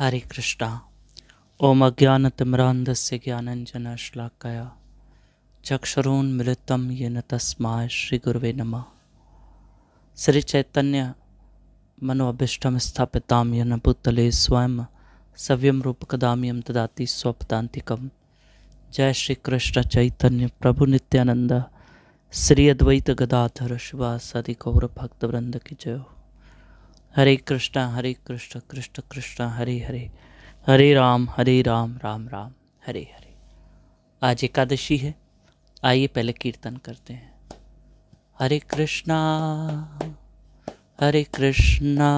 हरे कृष्णा ओम अज्ञान तिम्रांधस्य ज्ञानंजन श्लाकया चक्षुरोन मृतम ये न तस्मा श्री गुरुवे नम श्री चैतन्य मनोअभिष्टम स्थापिता ये न भूतले स्वयं सव्यम रूप कदाम्यम तदाति स्वपदांतिकम जय श्री कृष्ण चैतन्य प्रभु नित्यानंद श्री अद्वैत गदाधर शिवा सदि गौर भक्तवृंद की जय हो हरे कृष्णा हरे कृष्ण कृष्ण कृष्ण हरे हरे हरे राम हरे राम राम राम हरे हरे आज एकादशी है आइए पहले कीर्तन करते हैं हरे कृष्णा हरे कृष्णा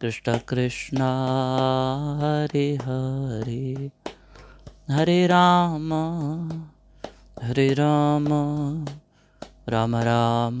कृष्ण कृष्णा हरे हरे हरे राम हरे राम राम राम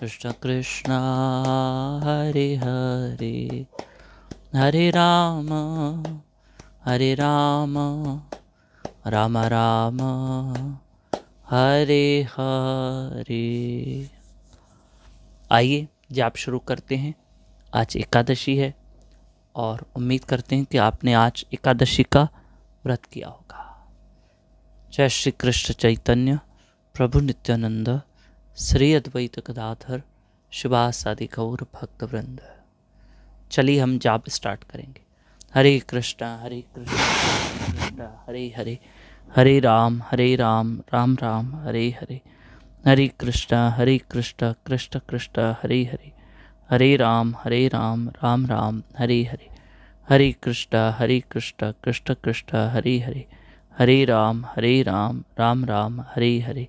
कृष्ण कृष्ण हरे हरे हरे राम हरे राम राम राम हरे हरे आइए जाप शुरू करते हैं आज एकादशी है और उम्मीद करते हैं कि आपने आज एकादशी का व्रत किया होगा जय श्री कृष्ण चैतन्य प्रभु नित्यानंद श्री अद्वैत गदाधर शिवासादि गौर भक्तवृंद चलिए हम जाप स्टार्ट करेंगे हरे कृष्णा हरे कृष्णा हरे हरे हरे राम हरे राम राम राम हरे हरे हरे कृष्णा हरे कृष्णा कृष्ण कृष्ण हरे हरे हरे राम हरे राम राम राम हरे हरे हरे कृष्णा हरे कृष्णा कृष्ण कृष्ण हरे हरे हरे राम हरे राम राम राम हरे हरे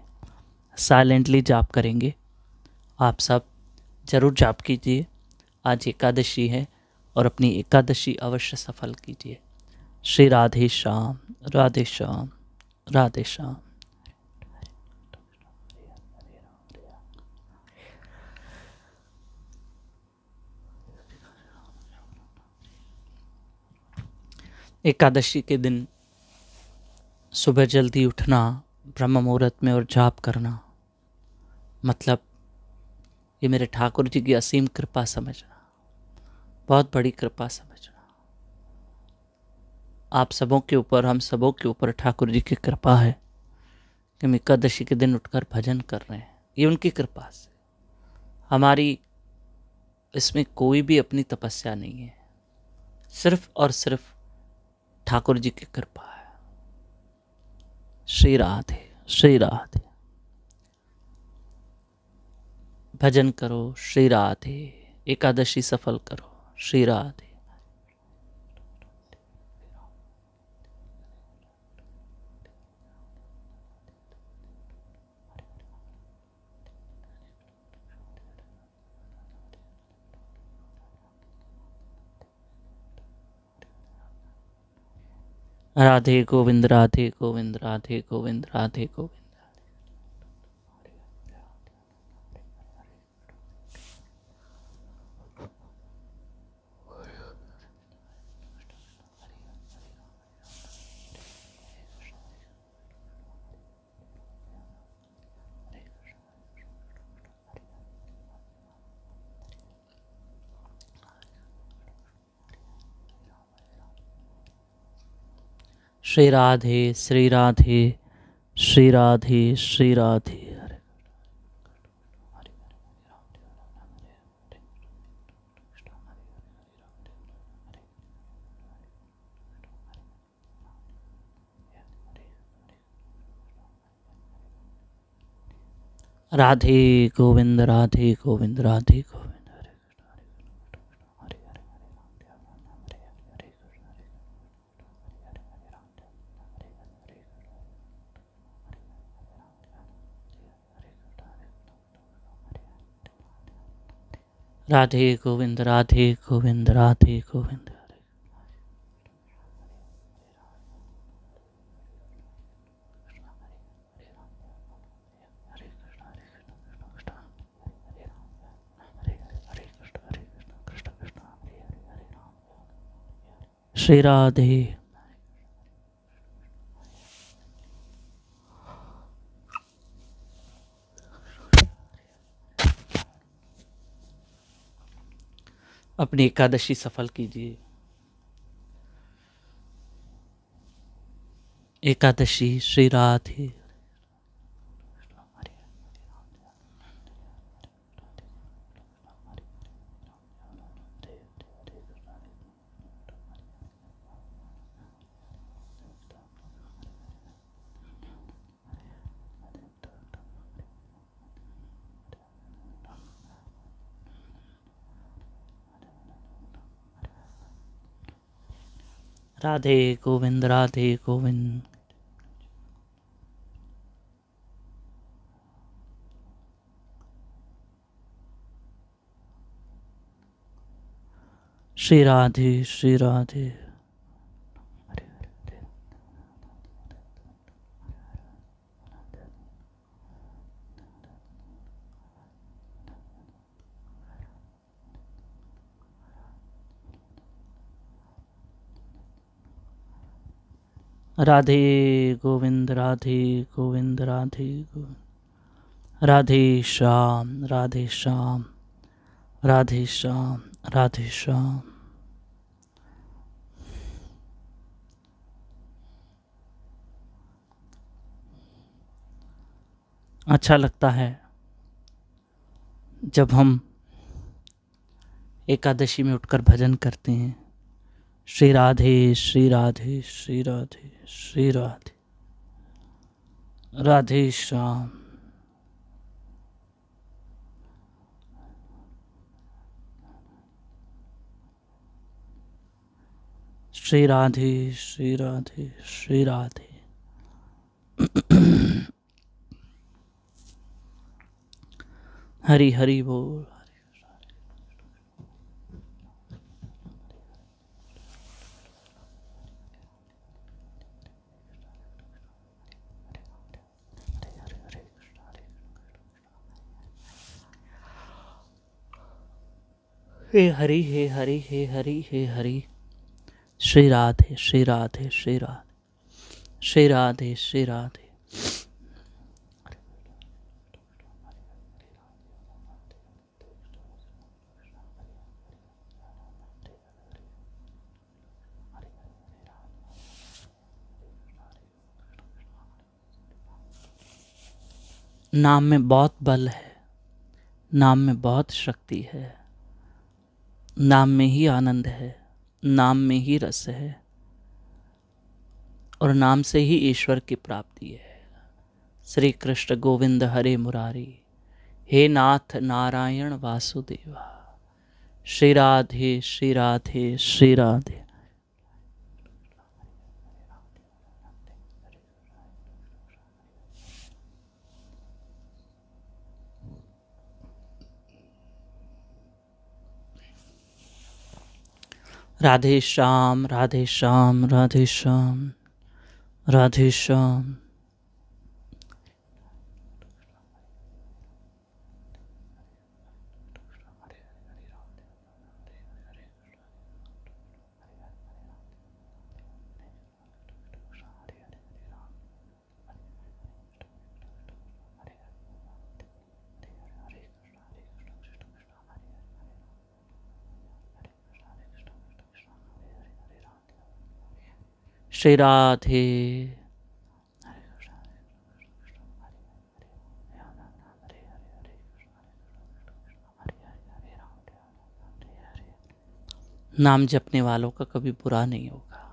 साइलेंटली जाप करेंगे आप सब ज़रूर जाप कीजिए आज एकादशी है और अपनी एकादशी अवश्य सफल कीजिए श्री राधे श्याम राधे श्याम राधे श्याम एकादशी के दिन सुबह जल्दी उठना ब्रह्म मुहूर्त में और जाप करना मतलब ये मेरे ठाकुर जी की असीम कृपा समझना बहुत बड़ी कृपा समझना आप सबों के ऊपर हम सबों के ऊपर ठाकुर जी की कृपा है कि हम एकादशी के दिन उठकर भजन कर रहे हैं ये उनकी कृपा से हमारी इसमें कोई भी अपनी तपस्या नहीं है सिर्फ और सिर्फ ठाकुर जी की कृपा श्री राधे श्री राधे भजन करो श्री राधे एकादशी सफल करो श्री राधे राधे गोविंद राधे गोविंद राधे गोविंद राधे गोविंद श्री राधे श्री राधे श्री राधे श्री राधे राधे गोविंद राधे गोविंद राधे गो राधे गोविंद राधे गोविंद राधे गोविंद श्री राधे अपनी एकादशी सफल कीजिए एकादशी श्री राधे राधे गोविंद राधे गोविंद श्री राधे श्री राधे राधे गोविंद राधे गोविंद राधे गोविंद राधे श्याम राधे श्याम राधे श्याम राधे श्याम अच्छा लगता है जब हम एकादशी में उठकर भजन करते हैं श्री राधे श्री राधे श्री राधे श्री राधे राधे श्याम श्री राधे श्री राधे श्री राधे हरी हरी बोल हे हरि हे हरि हे हरि हे हरि श्री राधे श्री राधे श्री राधे श्री राधे श्री राधे नाम में बहुत बल है नाम में बहुत शक्ति है नाम में ही आनंद है नाम में ही रस है और नाम से ही ईश्वर की प्राप्ति है श्री कृष्ण गोविंद हरे मुरारी हे नाथ नारायण वासुदेवा श्री राधे श्री राधे श्री राधे राधे श्याम राधे श्याम राधे श्याम राधे श्याम श्री राधे नाम जपने वालों का कभी बुरा नहीं होगा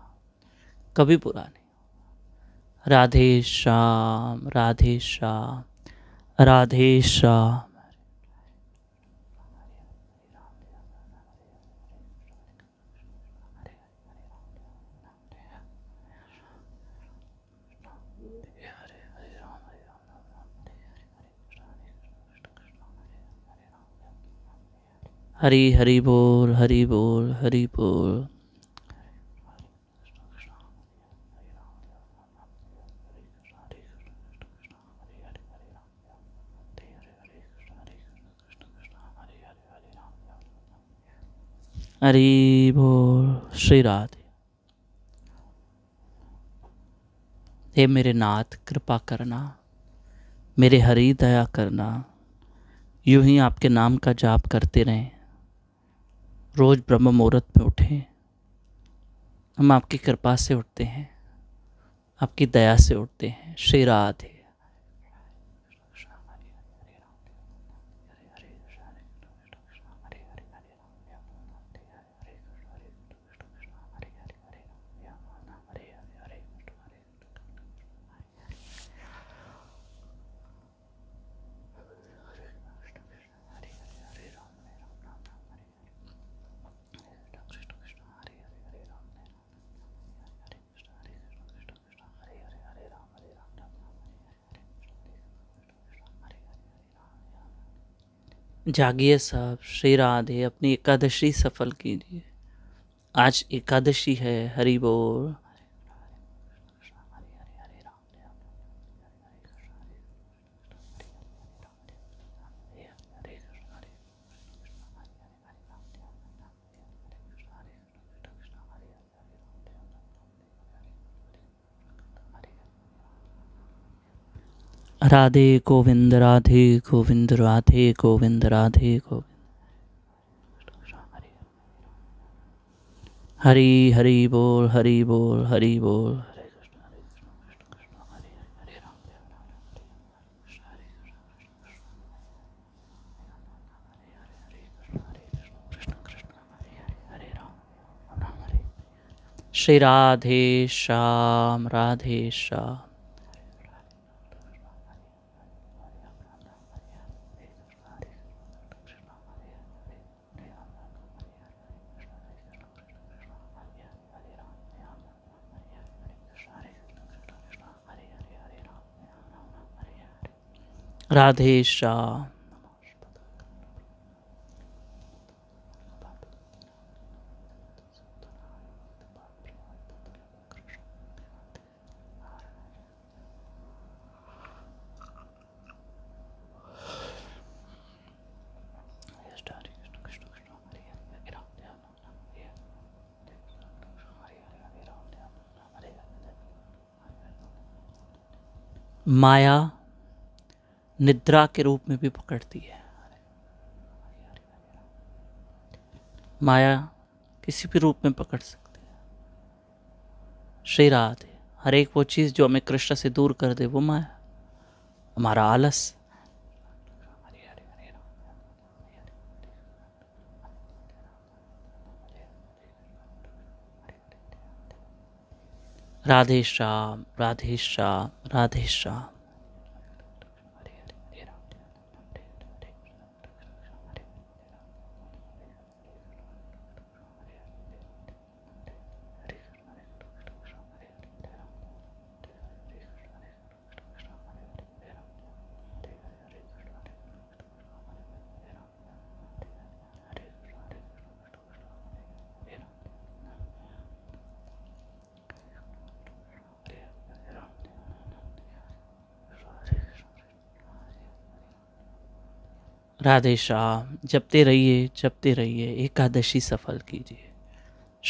कभी बुरा नहीं होगा राधे श्याम राधे श्याम राधे श्याम हरी हरी बोल हरी बोल हरी बोल हरी बोल श्री राधे हे मेरे नाथ कृपा करना मेरे हरि दया करना यूं ही आपके नाम का जाप करते रहें रोज़ ब्रह्म मुहूर्त में उठें हम आपकी कृपा से उठते हैं आपकी दया से उठते हैं श्री राधे जागिए साहब श्री राधे अपनी एकादशी सफल कीजिए आज एकादशी है हरि बोल राधे गोविंद राधे गोविंद राधे गोविंद राधे गोविंद हरी हरि बोल हरि बोल हरि बोल श्री राधे श्याम राधे श्याम राधे श्याम माया निद्रा के रूप में भी पकड़ती है माया किसी भी रूप में पकड़ सकती है श्री राधे हर एक वो चीज़ जो हमें कृष्ण से दूर कर दे वो माया हमारा आलस राधे श्याम राधे श्याम राधे श्याम राधे जपते रहिए जपते रहिए एकादशी सफल कीजिए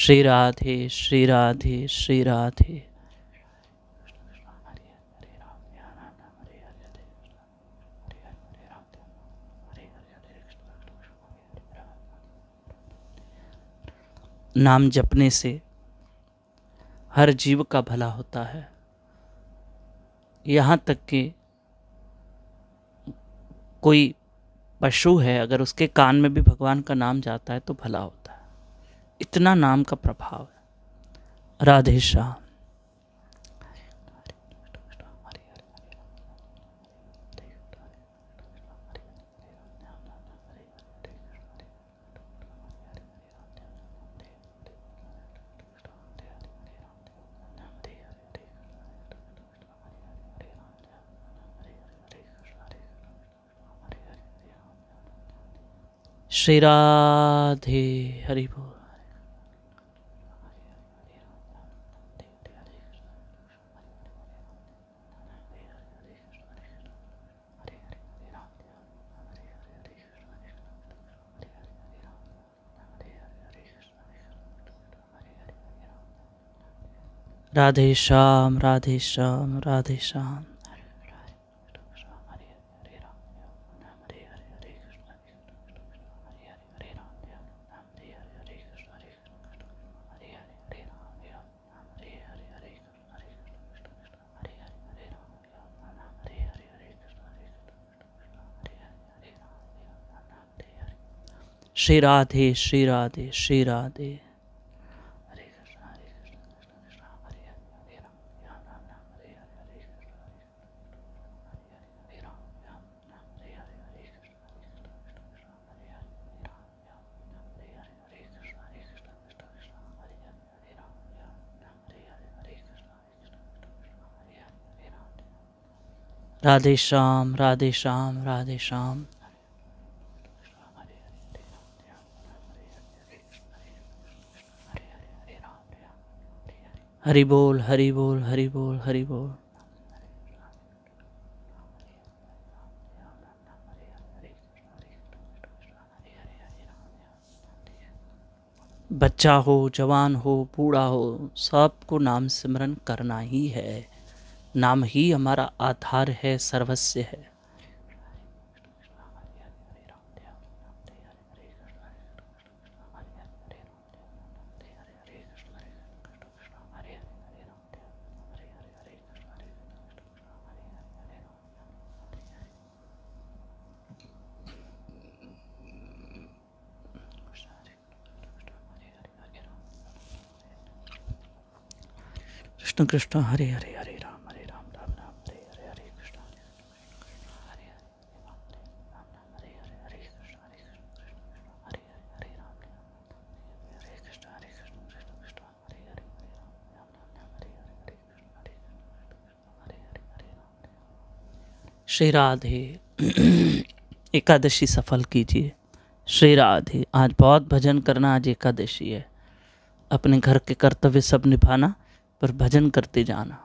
श्री राधे श्री राधे श्री राधे नाम जपने से हर जीव का भला होता है यहाँ तक कि कोई पशु है अगर उसके कान में भी भगवान का नाम जाता है तो भला होता है इतना नाम का प्रभाव है राधे श्याम श्री राधे हरि राधे श्याम राधे श्याम राधे श्याम श्री राधे श्री राधे श्री राधे राधे श्याम राधे श्याम राधे श्याम हरि बोल हरि बोल हरि बोल हरि बोल बच्चा हो जवान हो बूढ़ा हो सबको नाम सिमरन करना ही है नाम ही हमारा आधार है सर्वस्व है कृष्ण कृष्ण हरे हरे हरे राम हरे राम राम राम हरे हरे हरे कृष्ण हरे कृष्ण हरे राम हरे हरे हरे राम श्री राधे एकादशी सफल कीजिए श्री राधे आज बहुत भजन करना आज एकादशी है अपने घर के कर्तव्य सब निभाना पर भजन करते जाना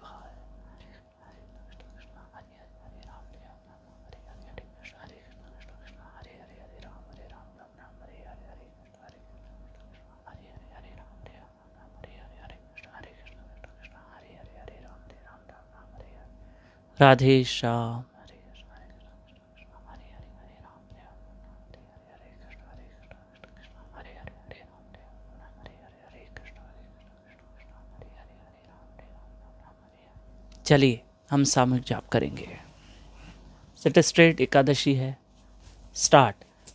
राधे श्याम चलिए हम सामूहिक जाप करेंगे सेटेस्ट्रेट एकादशी है स्टार्ट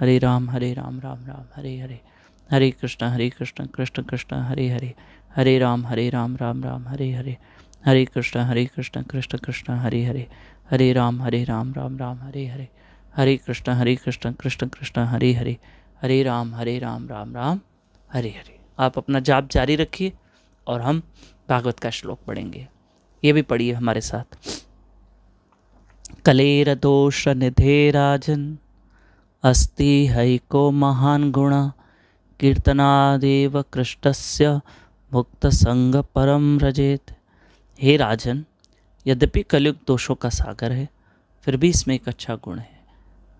हरे राम हरे राम राम राम हरे हरे हरे कृष्ण हरे कृष्ण कृष्ण कृष्ण हरे हरे हरे राम हरे राम राम राम हरे हरे हरे कृष्ण हरे कृष्ण कृष्ण कृष्ण हरे हरे हरे राम हरे राम राम राम हरे हरे हरे कृष्ण हरे कृष्ण कृष्ण कृष्ण हरे हरे हरे राम हरे राम राम राम हरे हरे आप अपना जाप जारी रखिए और हम भागवत का श्लोक पढ़ेंगे ये भी पढ़िए हमारे साथ कलेर दोष निधे राजन अस्ति हैको महान गुण कीर्तनादेव कृष्णस्य संग परम रजेत हे राजन यद्यपि कलयुग दोषों का सागर है फिर भी इसमें एक अच्छा गुण है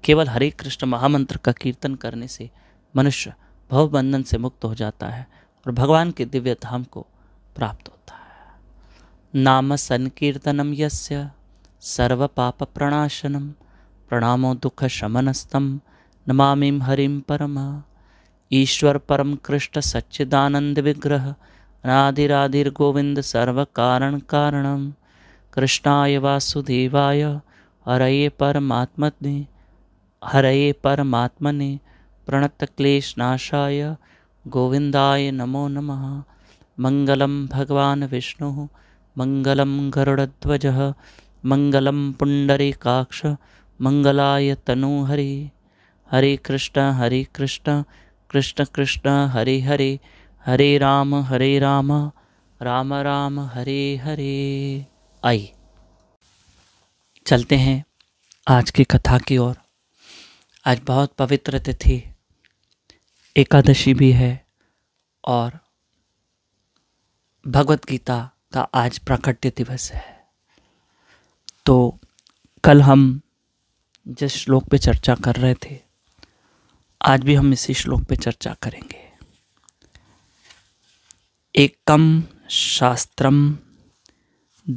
केवल हरे कृष्ण महामंत्र का कीर्तन करने से मनुष्य भवबंधन से मुक्त हो जाता है और भगवान के दिव्य धाम को प्राप्त होता है नाम संकीर्तनम यस्य सर्व पाप प्रणाशनम प्रणामो दुख शमनस्तम नमामिं हरिं परमा ईश्वर परम कृष्ण सच्चिदानंद विग्रह राधिराधिर्गोविंद सर्वकारण कारणम कृष्णाय वासुदेवाय हरये परमात्मने हरये परमात्मने प्रणतक्लेशनाशाय गोविन्दाय नमो नमः मङ्गलं भगवान् विष्णुः मङ्गलं गरुडध्वजः पुंडरी काक्ष मंगलाय तनूहरिः हरे कृष्ण हरे कृष्ण कृष्ण कृष्ण हरे हरे हरे राम हरे राम राम राम हरे हरे आई चलते हैं आज की कथा की ओर आज बहुत पवित्र तिथि एकादशी भी है और भगवत गीता का आज प्राकट्य दिवस है तो कल हम जिस श्लोक पे चर्चा कर रहे थे आज भी हम इसी श्लोक पे चर्चा करेंगे एकम शास्त्रम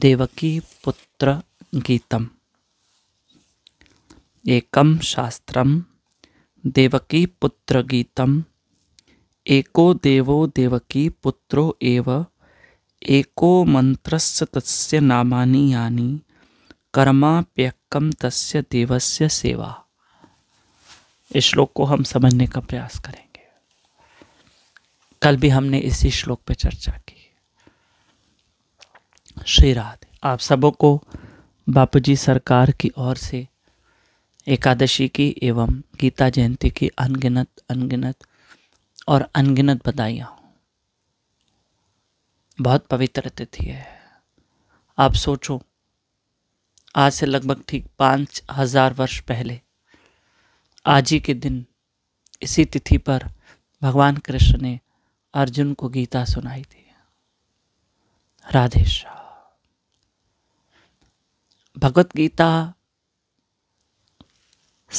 देवकी पुत्र गीतम एकम शास्त्रम देवकी पुत्र गीतम एको देवो देवकी पुत्रो एव एको मंत्रस्य तस्य नामानि यानी कर्माप्यक्कम तस्य देवस्य सेवा इस श्लोक को हम समझने का प्रयास करेंगे कल भी हमने इसी श्लोक पर चर्चा की श्री राधे आप सबों को बापूजी सरकार की ओर से एकादशी की एवं गीता जयंती की अनगिनत अनगिनत और अनगिनत बधाइयाँ बहुत पवित्र तिथि है आप सोचो आज से लगभग ठीक पाँच हजार वर्ष पहले आज ही के दिन इसी तिथि पर भगवान कृष्ण ने अर्जुन को गीता सुनाई थी राधे भगवत गीता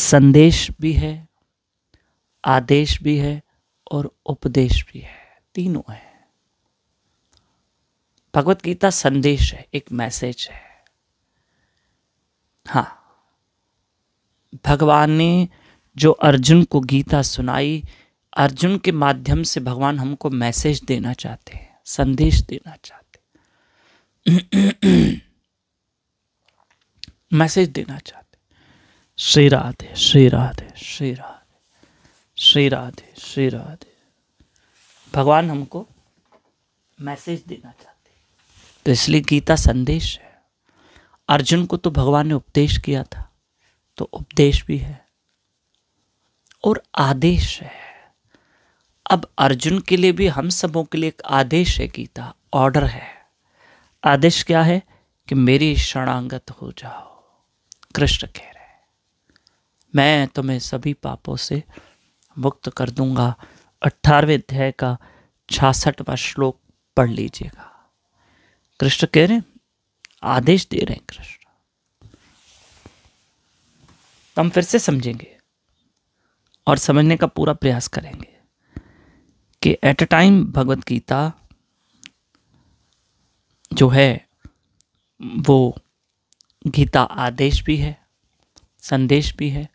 संदेश भी है आदेश भी है और उपदेश भी है तीनों है भगवत गीता संदेश है एक मैसेज है हाँ भगवान ने जो अर्जुन को गीता सुनाई अर्जुन के माध्यम से भगवान हमको मैसेज देना चाहते हैं संदेश देना चाहते मैसेज देना चाहते श्री राधे श्री राधे श्री राधे श्री राधे श्री राधे भगवान हमको मैसेज देना चाहते तो इसलिए गीता संदेश है अर्जुन को तो भगवान ने उपदेश किया था तो उपदेश भी है और आदेश है अब अर्जुन के लिए भी हम सबों के लिए एक आदेश है गीता ऑर्डर है आदेश क्या है कि मेरी शरणांगत हो जाओ कृष्ण कह रहे हैं मैं तुम्हें सभी पापों से मुक्त कर दूंगा अट्ठारहवें अध्याय का छासठवा श्लोक पढ़ लीजिएगा कृष्ण कह रहे आदेश दे रहे हैं कृष्ण हम फिर से समझेंगे और समझने का पूरा प्रयास करेंगे कि at a time Bhagavad Gita जो है वो गीता आदेश भी है संदेश भी है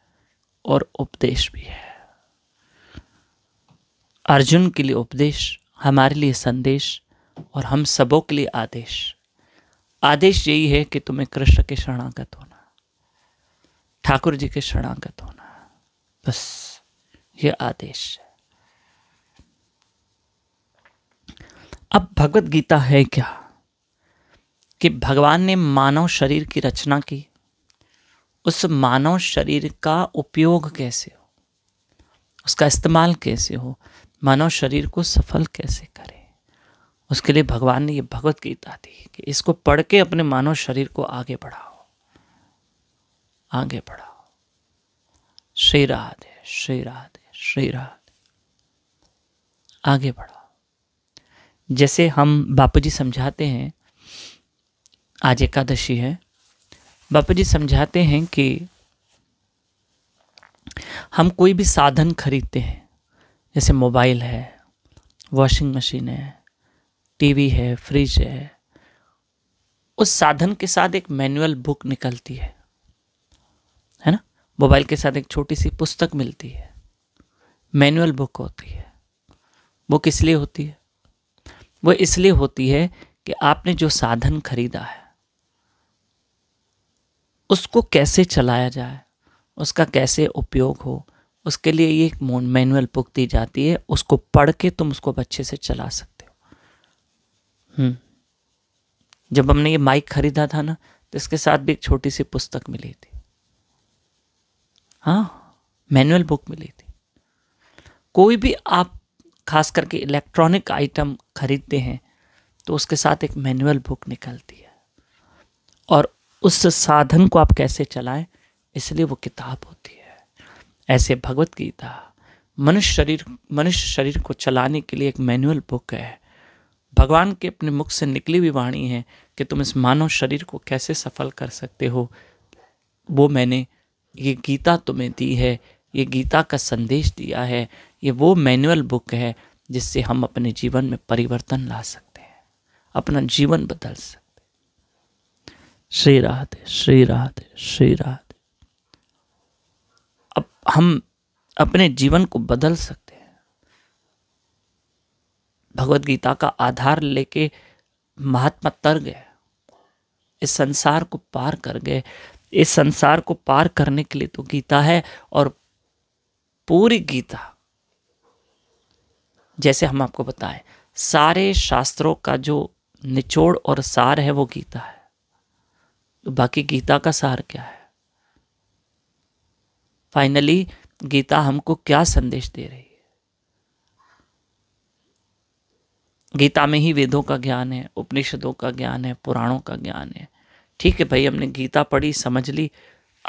और उपदेश भी है अर्जुन के लिए उपदेश हमारे लिए संदेश और हम सबों के लिए आदेश आदेश यही है कि तुम्हें कृष्ण के शरणागत होना ठाकुर जी के शरणागत होना बस यह आदेश अब भगवत गीता है क्या कि भगवान ने मानव शरीर की रचना की उस मानव शरीर का उपयोग कैसे हो उसका इस्तेमाल कैसे हो मानव शरीर को सफल कैसे करें उसके लिए भगवान ने ये भगवत गीता दी कि इसको पढ़ के अपने मानव शरीर को आगे बढ़ाओ आगे बढ़ाओ श्री राधे श्री राधे श्री राधे आगे बढ़ा जैसे हम बापू जी समझाते हैं आज एकादशी है बापू जी समझाते हैं कि हम कोई भी साधन खरीदते हैं जैसे मोबाइल है वॉशिंग मशीन है टीवी है फ्रिज है उस साधन के साथ एक मैनुअल बुक निकलती है है ना मोबाइल के साथ एक छोटी सी पुस्तक मिलती है मैनुअल बुक होती है वो किस लिए होती है वो इसलिए होती है कि आपने जो साधन खरीदा है उसको कैसे चलाया जाए उसका कैसे उपयोग हो उसके लिए ये एक मैनुअल बुक दी जाती है उसको पढ़ के तुम उसको अच्छे से चला सकते हो हम्म। जब हमने ये माइक खरीदा था ना तो इसके साथ भी एक छोटी सी पुस्तक मिली थी हाँ मैनुअल बुक मिली थी कोई भी आप खास करके इलेक्ट्रॉनिक आइटम खरीदते हैं तो उसके साथ एक मैनुअल बुक निकलती है और उस साधन को आप कैसे चलाएं इसलिए वो किताब होती है ऐसे भगवत गीता मनुष्य शरीर मनुष्य शरीर को चलाने के लिए एक मैनुअल बुक है भगवान के अपने मुख से निकली हुई वाणी है कि तुम इस मानव शरीर को कैसे सफल कर सकते हो वो मैंने ये गीता तुम्हें दी है ये गीता का संदेश दिया है ये वो मैनुअल बुक है जिससे हम अपने जीवन में परिवर्तन ला सकते हैं अपना जीवन बदल सकते श्री राधे श्री राधे श्री राधे अब हम अपने जीवन को बदल सकते हैं भगवत गीता का आधार लेके महात्मा तर गए इस संसार को पार कर गए इस संसार को पार करने के लिए तो गीता है और पूरी गीता जैसे हम आपको बताएं सारे शास्त्रों का जो निचोड़ और सार है वो गीता है तो बाकी गीता का सार क्या है फाइनली गीता हमको क्या संदेश दे रही है गीता में ही वेदों का ज्ञान है उपनिषदों का ज्ञान है पुराणों का ज्ञान है ठीक है भाई हमने गीता पढ़ी समझ ली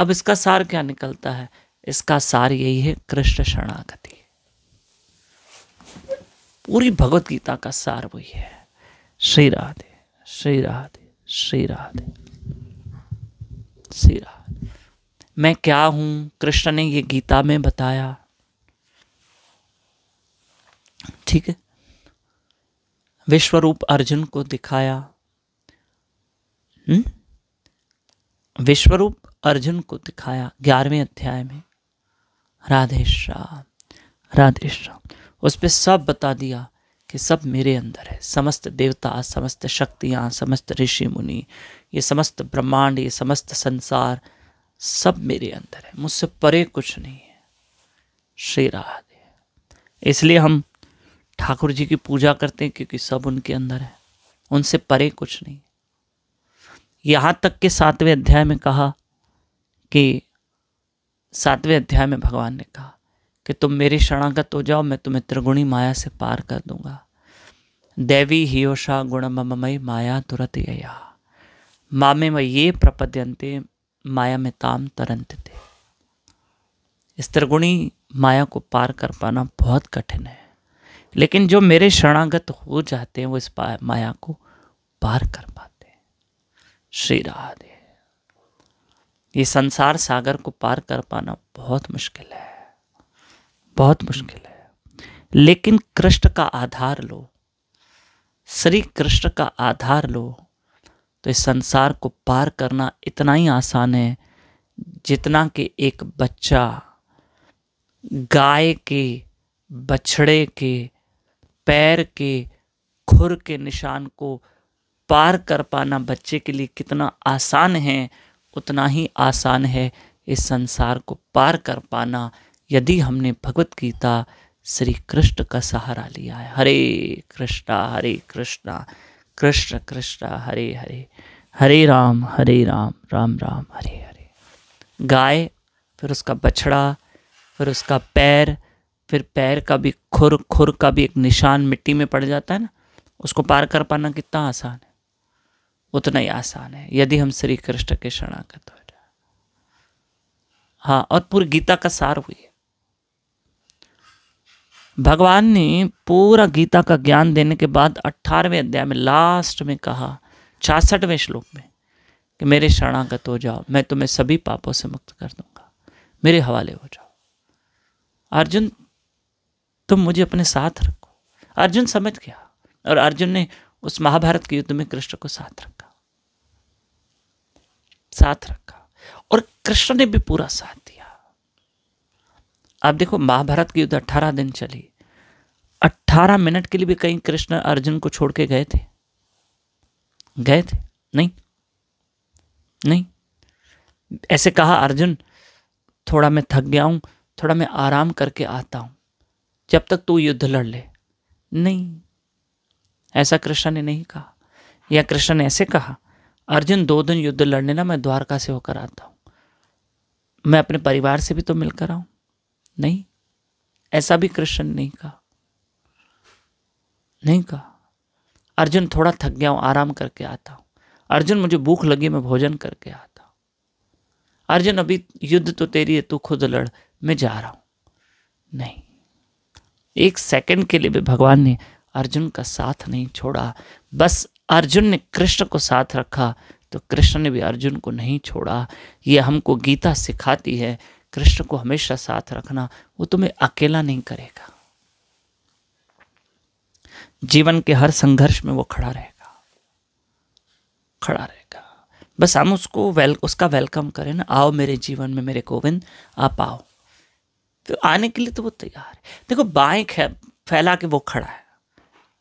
अब इसका सार क्या निकलता है इसका सार यही है कृष्ण शरणागति पूरी भगवत गीता का सार वही है श्री राधे श्री राधे श्री राधे श्री राधे मैं क्या हूं कृष्ण ने ये गीता में बताया ठीक है विश्वरूप अर्जुन को दिखाया हम्म? विश्वरूप अर्जुन को दिखाया ग्यारहवें अध्याय में राधे श्याम उस पर सब बता दिया कि सब मेरे अंदर है समस्त देवता समस्त शक्तियाँ समस्त ऋषि मुनि ये समस्त ब्रह्मांड ये समस्त संसार सब मेरे अंदर है मुझसे परे कुछ नहीं है श्री राधे इसलिए हम ठाकुर जी की पूजा करते हैं क्योंकि सब उनके अंदर है उनसे परे कुछ नहीं यहाँ तक के सातवें अध्याय में कहा कि सातवें अध्याय में भगवान ने कहा कि तुम मेरी शरणागत हो जाओ मैं तुम्हें त्रिगुणी माया से पार कर दूंगा देवी हियोषा गुणमयी माया तुरत यया मामे में ये प्रपद्यंते माया में ताम तरंत थे इस त्रिगुणी माया को पार कर पाना बहुत कठिन है लेकिन जो मेरे शरणागत हो जाते हैं वो इस माया को पार कर पाते हैं श्री राधे ये संसार सागर को पार कर पाना बहुत मुश्किल है बहुत मुश्किल है लेकिन कृष्ण का आधार लो श्री कृष्ण का आधार लो तो इस संसार को पार करना इतना ही आसान है जितना कि एक बच्चा गाय के बछड़े के पैर के खुर के निशान को पार कर पाना बच्चे के लिए कितना आसान है उतना ही आसान है इस संसार को पार कर पाना यदि हमने भगवत गीता श्री कृष्ण का सहारा लिया है हरे कृष्णा हरे कृष्णा कृष्ण कृष्ण हरे हरे हरे राम हरे राम राम राम हरे हरे गाय फिर उसका बछड़ा फिर उसका पैर फिर पैर का भी खुर खुर का भी एक निशान मिट्टी में पड़ जाता है ना उसको पार कर पाना कितना आसान है उतना ही आसान है यदि हम श्री कृष्ण के शरणागत हो जाए हाँ और पूरी गीता का सार हुई भगवान ने पूरा गीता का ज्ञान देने के बाद अट्ठारहवें अध्याय में लास्ट में कहा छियासठवें श्लोक में कि मेरे शरणागत हो जाओ मैं तुम्हें सभी पापों से मुक्त कर दूंगा मेरे हवाले हो जाओ अर्जुन तुम मुझे अपने साथ रखो अर्जुन समझ गया और अर्जुन ने उस महाभारत के युद्ध में कृष्ण को साथ रखा साथ रखा और कृष्ण ने भी पूरा साथ दिया आप देखो महाभारत की युद्ध अट्ठारह दिन चली अट्ठारह मिनट के लिए भी कहीं कृष्ण अर्जुन को छोड़ के गए थे गए थे नहीं नहीं ऐसे कहा अर्जुन थोड़ा मैं थक गया हूं थोड़ा मैं आराम करके आता हूं जब तक तू युद्ध लड़ ले नहीं ऐसा कृष्ण ने नहीं कहा या कृष्ण ने ऐसे कहा अर्जुन दो दिन युद्ध लड़ने ना मैं द्वारका से होकर आता हूँ मैं अपने परिवार से भी तो मिलकर आऊं नहीं ऐसा भी कृष्ण नहीं कहा नहीं कहा अर्जुन थोड़ा थक गया हूं आराम करके आता हूं अर्जुन मुझे भूख लगी मैं भोजन करके आता हूं अर्जुन अभी युद्ध तो तेरी है तू खुद लड़ मैं जा रहा हूं नहीं एक सेकंड के लिए भी भगवान ने अर्जुन का साथ नहीं छोड़ा बस अर्जुन ने कृष्ण को साथ रखा तो कृष्ण ने भी अर्जुन को नहीं छोड़ा ये हमको गीता सिखाती है कृष्ण को हमेशा साथ रखना वो तुम्हें अकेला नहीं करेगा जीवन के हर संघर्ष में वो खड़ा रहेगा खड़ा रहेगा बस हम उसको वेल उसका वेलकम करें ना आओ मेरे जीवन में मेरे गोविंद आप आओ तो आने के लिए तो वो तैयार है देखो बाएं फैला के वो खड़ा है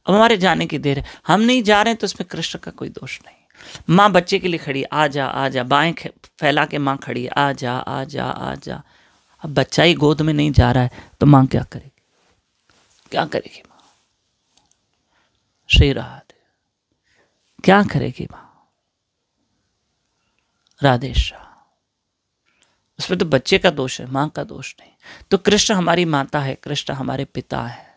अब हमारे जाने की देर है हम नहीं जा रहे हैं तो उसमें कृष्ण का कोई दोष नहीं माँ बच्चे के लिए खड़ी आ जा आ जा बाएँ फैला के माँ खड़ी आ जा आ जा आ जा अब बच्चा ही गोद में नहीं जा रहा है तो माँ क्या करेगी क्या करेगी माँ श्री राधे क्या करेगी माँ राधे उसमें तो बच्चे का दोष है माँ का दोष नहीं तो कृष्ण हमारी माता है कृष्ण हमारे पिता है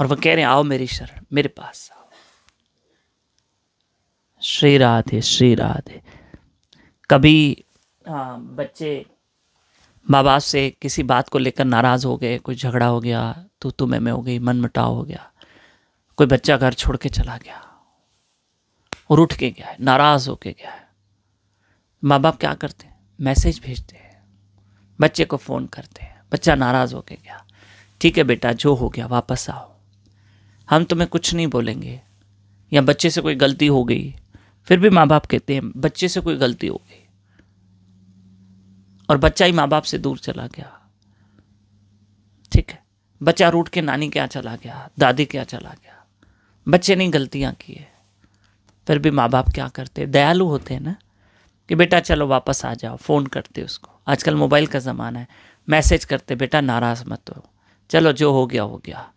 और वह कह रहे हैं आओ मेरी शरण मेरे पास आओ श्री राधे श्री राधे कभी आ, बच्चे माँ बाप से किसी बात को लेकर नाराज़ हो गए कोई झगड़ा हो गया तो तुम्हें मैं हो गई मन मटाव हो गया कोई बच्चा घर छोड़ के चला गया और उठ के गया है नाराज़ हो के गया है माँ बाप क्या करते हैं मैसेज भेजते हैं बच्चे को फ़ोन करते हैं बच्चा नाराज़ हो के गया ठीक है बेटा जो हो गया वापस आओ हम तुम्हें कुछ नहीं बोलेंगे या बच्चे से कोई गलती हो गई फिर भी माँ बाप कहते हैं बच्चे से कोई गलती हो गई और बच्चा ही माँ बाप से दूर चला गया ठीक है बच्चा रूट के नानी के यहाँ चला गया दादी के यहाँ चला गया बच्चे ने गलतियाँ की है फिर भी माँ बाप क्या करते दयालु होते हैं ना कि बेटा चलो वापस आ जाओ फ़ोन करते उसको आजकल मोबाइल का ज़माना है मैसेज करते बेटा नाराज़ मत हो चलो जो हो गया हो गया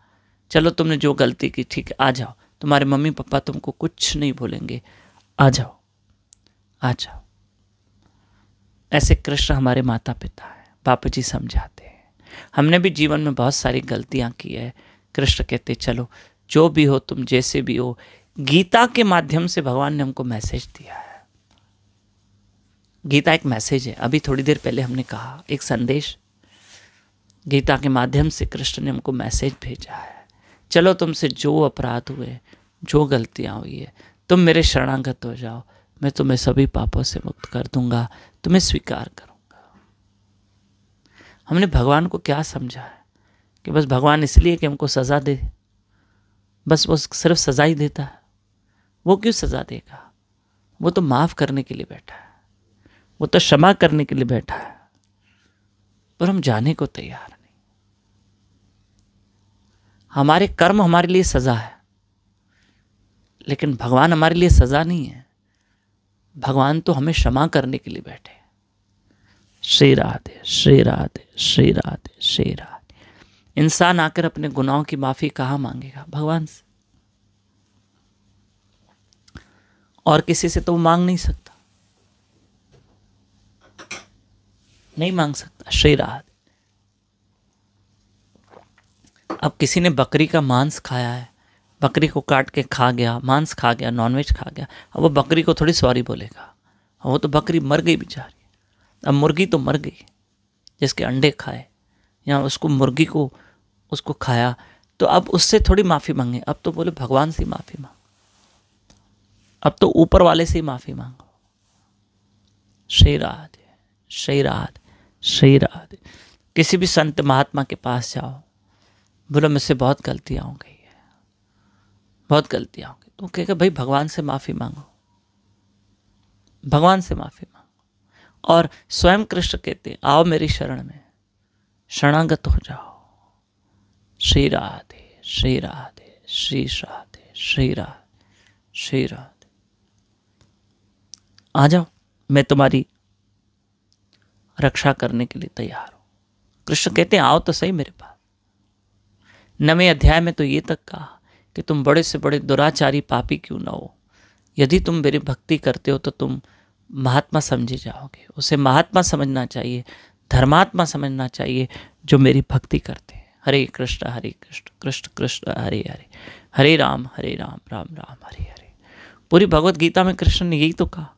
चलो तुमने जो गलती की ठीक आ जाओ तुम्हारे मम्मी पापा तुमको कुछ नहीं बोलेंगे आ जाओ आ जाओ ऐसे कृष्ण हमारे माता पिता हैं बाप जी समझाते हैं हमने भी जीवन में बहुत सारी गलतियां की है कृष्ण कहते चलो जो भी हो तुम जैसे भी हो गीता के माध्यम से भगवान ने हमको मैसेज दिया है गीता एक मैसेज है अभी थोड़ी देर पहले हमने कहा एक संदेश गीता के माध्यम से कृष्ण ने हमको मैसेज भेजा है चलो तुमसे जो अपराध हुए जो गलतियाँ हुई है तुम मेरे शरणागत हो जाओ मैं तुम्हें सभी पापों से मुक्त कर दूंगा तुम्हें स्वीकार करूंगा हमने भगवान को क्या समझा है कि बस भगवान इसलिए कि हमको सज़ा दे बस वो सिर्फ सज़ा ही देता है वो क्यों सज़ा देगा वो तो माफ़ करने के लिए बैठा है वो तो क्षमा करने के लिए बैठा है पर हम जाने को तैयार हमारे कर्म हमारे लिए सज़ा है लेकिन भगवान हमारे लिए सज़ा नहीं है भगवान तो हमें क्षमा करने के लिए बैठे श्री राधे श्री राधे श्री राधे श्री राधे इंसान आकर अपने गुनाहों की माफ़ी कहाँ मांगेगा भगवान से और किसी से तो मांग नहीं सकता नहीं मांग सकता श्री राधे अब किसी ने बकरी का मांस खाया है बकरी को काट के खा गया मांस खा गया नॉनवेज खा गया अब वो बकरी को थोड़ी सॉरी बोलेगा वो तो बकरी मर गई बेचारी अब मुर्गी तो मर गई जिसके अंडे खाए या उसको मुर्गी को उसको खाया तो अब उससे थोड़ी माफ़ी मांगे अब तो बोले भगवान से माफ़ी मांग अब तो ऊपर वाले से ही माफ़ी मांगो श्री राधे श्री राधे श्री राधे किसी भी संत महात्मा के पास जाओ बोला मुझसे बहुत गलतियाँ हो गई है बहुत गलतियाँ हो गई तो कहेगा भाई भगवान से माफ़ी मांगो भगवान से माफ़ी मांगो और स्वयं कृष्ण कहते आओ मेरी शरण में शरणागत हो जाओ श्री राधे श्री राधे श्री राधे श्री राधे श्री राधे आ जाओ मैं तुम्हारी रक्षा करने के लिए तैयार हूँ कृष्ण कहते हैं आओ तो सही मेरे पास नवे अध्याय में तो ये तक कहा कि तुम बड़े से बड़े दुराचारी पापी क्यों ना हो यदि तुम मेरी भक्ति करते हो तो तुम महात्मा समझे जाओगे उसे महात्मा समझना चाहिए धर्मात्मा समझना चाहिए जो मेरी भक्ति करते हैं हरे कृष्ण हरे कृष्ण कृष्ण कृष्ण हरे हरे हरे राम हरे राम राम राम हरे हरे पूरी भगवत गीता में कृष्ण ने यही तो कहा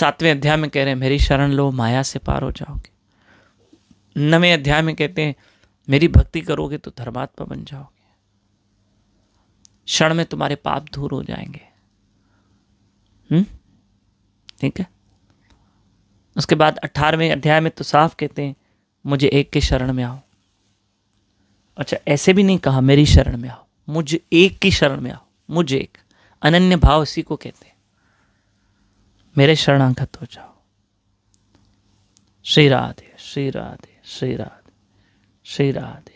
सातवें अध्याय में कह रहे हैं मेरी शरण लो माया से पार हो जाओगे नवें अध्याय में कहते हैं मेरी भक्ति करोगे तो धर्मात्मा बन जाओगे क्षण में तुम्हारे पाप दूर हो जाएंगे हम्म ठीक है उसके बाद अठारहवें अध्याय में तो साफ कहते हैं मुझे एक के शरण में आओ अच्छा ऐसे भी नहीं कहा मेरी शरण में आओ मुझे एक की शरण में आओ मुझे एक अनन्य भाव इसी को कहते हैं मेरे शरणागत हो जाओ श्री राधे श्री राधे श्री राधे श्री राधे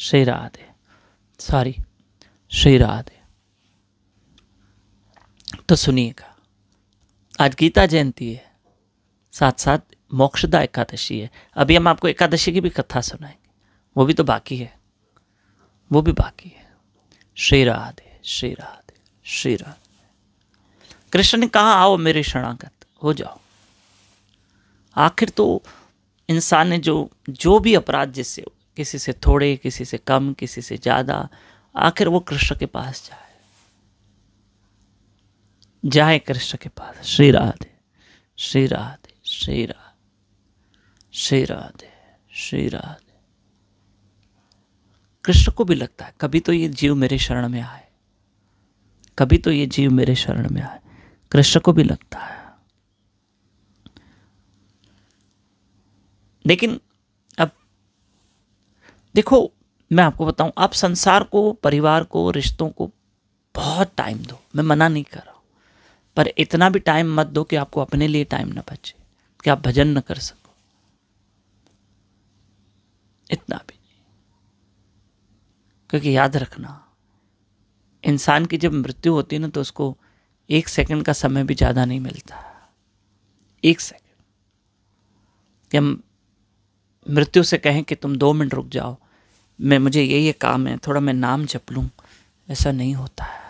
श्री राधे सॉरी श्री राधे तो सुनिएगा आज गीता जयंती है साथ साथ मोक्षदा एकादशी है अभी हम आपको एकादशी की भी कथा सुनाएंगे वो भी तो बाकी है वो भी बाकी है श्री राधे श्री राधे श्री राधे कृष्ण ने कहा आओ मेरे शरणागत हो जाओ आखिर तो इंसान ने जो जो भी अपराध जिससे किसी से थोड़े किसी से कम किसी से ज़्यादा आखिर वो कृष्ण के पास जाए जाए कृष्ण के पास श्री राधे श्री राधे श्री राधे श्री राधे श्री राधे कृष्ण को भी लगता है कभी तो ये जीव मेरे शरण में आए कभी तो ये जीव मेरे शरण में आए कृष्ण को भी लगता है लेकिन अब देखो मैं आपको बताऊं आप संसार को परिवार को रिश्तों को बहुत टाइम दो मैं मना नहीं कर रहा हूं पर इतना भी टाइम मत दो कि आपको अपने लिए टाइम ना बचे कि आप भजन ना कर सको इतना भी नहीं क्योंकि याद रखना इंसान की जब मृत्यु होती है ना तो उसको एक सेकंड का समय भी ज़्यादा नहीं मिलता एक सेकंड कि हम मृत्यु से कहें कि तुम दो मिनट रुक जाओ मैं मुझे ये ये काम है थोड़ा मैं नाम जप लूँ ऐसा नहीं होता है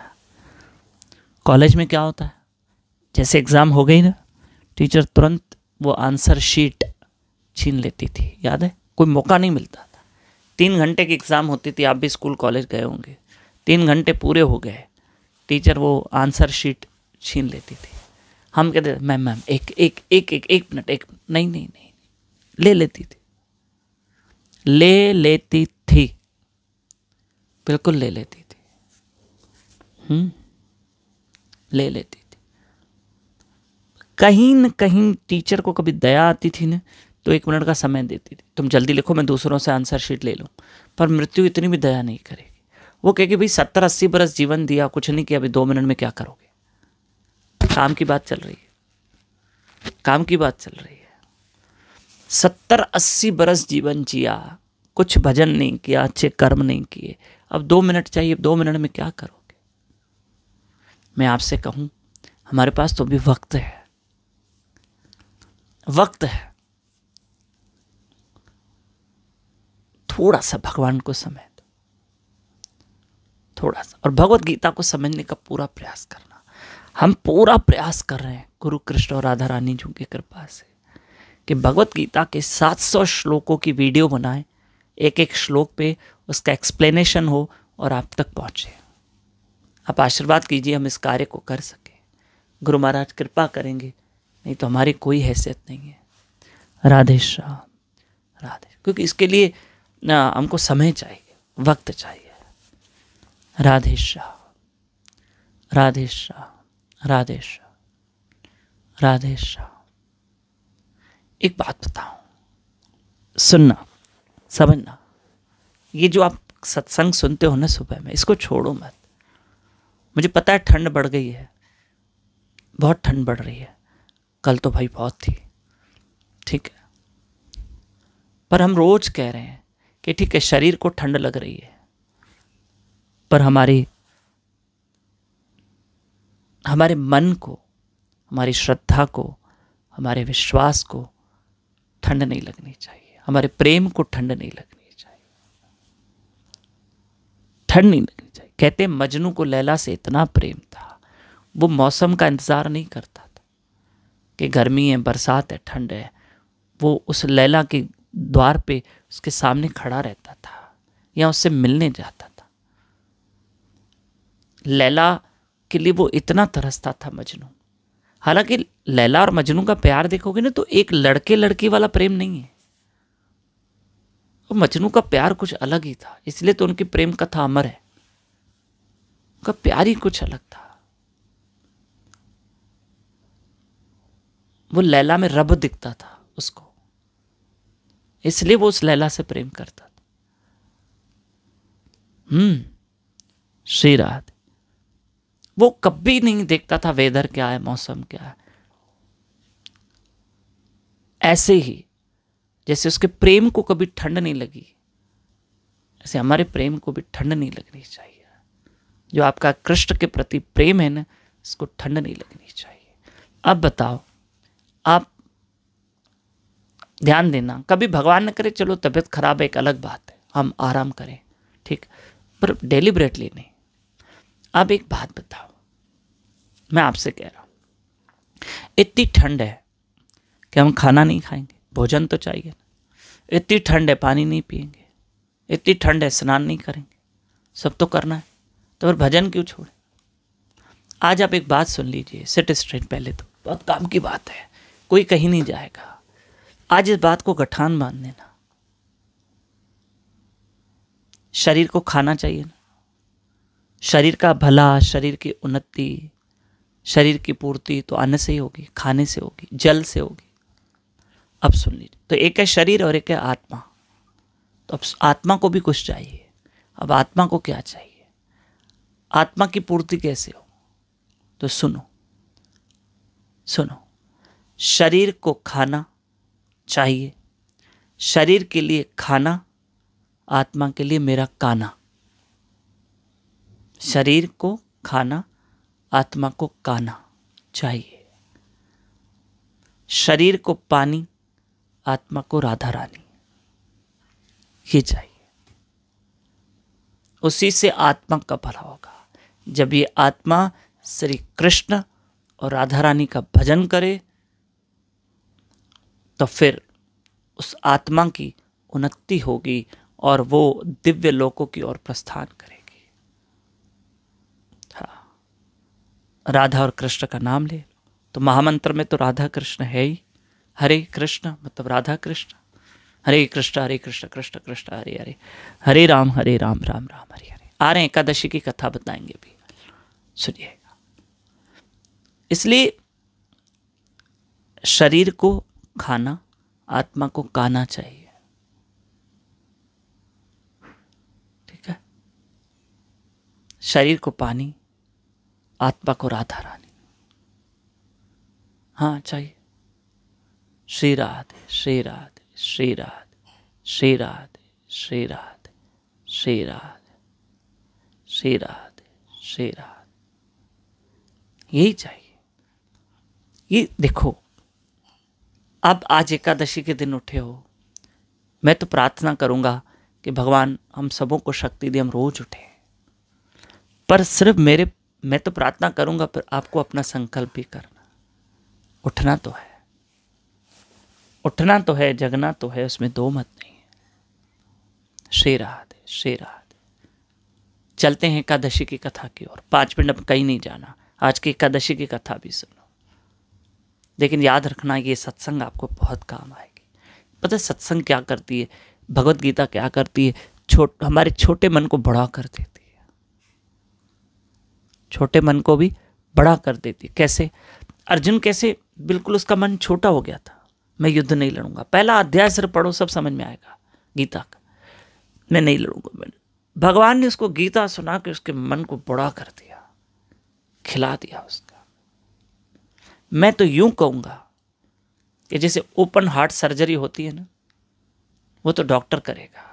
कॉलेज में क्या होता है जैसे एग्ज़ाम हो गई ना टीचर तुरंत वो आंसर शीट छीन लेती थी याद है कोई मौका नहीं मिलता था तीन घंटे की एग्ज़ाम होती थी आप भी स्कूल कॉलेज गए होंगे तीन घंटे पूरे हो गए टीचर वो आंसर शीट छीन लेती थी हम कहते मैम मैम एक एक एक एक एक मिनट एक नहीं नहीं नहीं ले लेती थी ले लेती थी बिल्कुल ले लेती थी हम्म, ले लेती थी कहीं न कहीं टीचर को कभी दया आती थी ना तो एक मिनट का समय देती थी तुम जल्दी लिखो मैं दूसरों से आंसर शीट ले लूँ पर मृत्यु इतनी भी दया नहीं करेगी वो कहे कि भाई सत्तर अस्सी बरस जीवन दिया कुछ नहीं किया अभी दो मिनट में क्या करोगे काम की बात चल रही है काम की बात चल रही है सत्तर अस्सी बरस जीवन जिया कुछ भजन नहीं किया अच्छे कर्म नहीं किए अब दो मिनट चाहिए दो मिनट में क्या करोगे मैं आपसे कहूं हमारे पास तो भी वक्त है वक्त है थोड़ा सा भगवान को समय थोड़ा सा और भगवत गीता को समझने का पूरा प्रयास करना हम पूरा प्रयास कर रहे हैं गुरु कृष्ण और राधा रानी जी की कृपा से कि भगवत गीता के 700 श्लोकों की वीडियो बनाएं एक एक श्लोक पे उसका एक्सप्लेनेशन हो और आप तक पहुँचे आप आशीर्वाद कीजिए हम इस कार्य को कर सकें गुरु महाराज कृपा करेंगे नहीं तो हमारी कोई हैसियत नहीं है राधे श्याम राधे क्योंकि इसके लिए ना हमको समय चाहिए वक्त चाहिए राधे शाह राधे शाह राधे शाह राधे शाह एक बात बताऊं सुनना समझना ये जो आप सत्संग सुनते हो ना सुबह में इसको छोड़ो मत मुझे पता है ठंड बढ़ गई है बहुत ठंड बढ़ रही है कल तो भाई बहुत थी ठीक है पर हम रोज कह रहे हैं कि ठीक है शरीर को ठंड लग रही है पर हमारे हमारे मन को हमारी श्रद्धा को हमारे विश्वास को ठंड नहीं लगनी चाहिए हमारे प्रेम को ठंड नहीं लगनी चाहिए ठंड नहीं लगनी चाहिए कहते मजनू को लैला से इतना प्रेम था वो मौसम का इंतज़ार नहीं करता था कि गर्मी है बरसात है ठंड है वो उस लैला के द्वार पे उसके सामने खड़ा रहता था या उससे मिलने जाता था लैला के लिए वो इतना तरसता था मजनू हालांकि लैला और मजनू का प्यार देखोगे ना तो एक लड़के लड़की वाला प्रेम नहीं है और मजनू का प्यार कुछ अलग ही था इसलिए तो उनकी प्रेम कथा अमर है उनका प्यार ही कुछ अलग था वो लैला में रब दिखता था उसको इसलिए वो उस लैला से प्रेम करता था हम्म श्री राधे वो कभी नहीं देखता था वेदर क्या है मौसम क्या है ऐसे ही जैसे उसके प्रेम को कभी ठंड नहीं लगी ऐसे हमारे प्रेम को भी ठंड नहीं लगनी चाहिए जो आपका कृष्ण के प्रति प्रेम है ना इसको ठंड नहीं लगनी चाहिए अब बताओ आप ध्यान देना कभी भगवान न करे चलो तबीयत खराब है एक अलग बात है हम आराम करें ठीक पर डेलीबरेटली नहीं अब एक बात बताओ मैं आपसे कह रहा हूँ इतनी ठंड है कि हम खाना नहीं खाएंगे भोजन तो चाहिए ना इतनी ठंड है पानी नहीं पिएंगे इतनी ठंड है स्नान नहीं करेंगे सब तो करना है तो फिर भजन क्यों छोड़े आज आप एक बात सुन लीजिए सिट स्ट्रेट पहले तो बहुत काम की बात है कोई कहीं नहीं जाएगा आज इस बात को गठान बांध देना शरीर को खाना चाहिए ना शरीर का भला शरीर की उन्नति शरीर की पूर्ति तो अन्न से ही होगी खाने से होगी जल से होगी अब सुन लीजिए तो एक है शरीर और एक है आत्मा तो अब आत्मा को भी कुछ चाहिए अब आत्मा को क्या चाहिए आत्मा की पूर्ति कैसे हो तो सुनो सुनो शरीर को खाना चाहिए शरीर के लिए खाना आत्मा के लिए मेरा काना शरीर को खाना आत्मा को काना चाहिए शरीर को पानी आत्मा को राधा रानी ये चाहिए उसी से आत्मा का भला होगा जब ये आत्मा श्री कृष्ण और राधा रानी का भजन करे तो फिर उस आत्मा की उन्नति होगी और वो दिव्य लोकों की ओर प्रस्थान करे राधा और कृष्ण का नाम ले तो महामंत्र में तो राधा कृष्ण है ही हरे कृष्ण मतलब राधा कृष्ण हरे कृष्ण हरे कृष्ण कृष्ण कृष्ण हरे हरे हरे राम हरे राम राम राम हरे हरे आ रहे एकादशी की कथा बताएंगे भी सुनिएगा इसलिए शरीर को खाना आत्मा को काना चाहिए ठीक है शरीर को पानी आत्मा को राधा रानी हाँ चाहिए श्री राधे श्री राधे श्री राधे श्री राधे श्री राधे श्री राधे श्री राधे श्री राधे यही चाहिए ये देखो आप आज एकादशी के दिन उठे हो मैं तो प्रार्थना करूंगा कि भगवान हम सबों को शक्ति दे हम रोज उठे पर सिर्फ मेरे मैं तो प्रार्थना करूंगा पर आपको अपना संकल्प भी करना उठना तो है उठना तो है जगना तो है उसमें दो मत नहीं है श्री राधे श्री राधे चलते हैं एकादशी की कथा की ओर पाँच मिनट अब कहीं नहीं जाना आज की एकादशी की कथा भी सुनो लेकिन याद रखना ये सत्संग आपको बहुत काम आएगी पता सत्संग क्या करती है भगवत गीता क्या करती है छोट हमारे छोटे मन को बड़ा कर देती छोटे मन को भी बड़ा कर देती कैसे अर्जुन कैसे बिल्कुल उसका मन छोटा हो गया था मैं युद्ध नहीं लड़ूंगा पहला अध्याय सिर्फ पढ़ो सब समझ में आएगा गीता का मैं नहीं लड़ूंगा मैं भगवान ने उसको गीता सुना के उसके मन को बड़ा कर दिया खिला दिया उसका मैं तो यूं कहूंगा कि जैसे ओपन हार्ट सर्जरी होती है ना वो तो डॉक्टर करेगा